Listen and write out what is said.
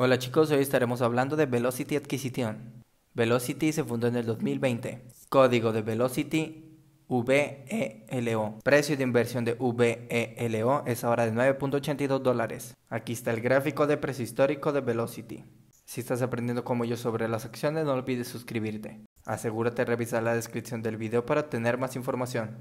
Hola chicos, hoy estaremos hablando de Velocity Adquisición. Velocity se fundó en el 2020. Código de Velocity VELO. Precio de inversión de VELO es ahora de 9.82 dólares. Aquí está el gráfico de precio histórico de Velocity. Si estás aprendiendo como yo sobre las acciones, no olvides suscribirte. Asegúrate de revisar la descripción del video para obtener más información.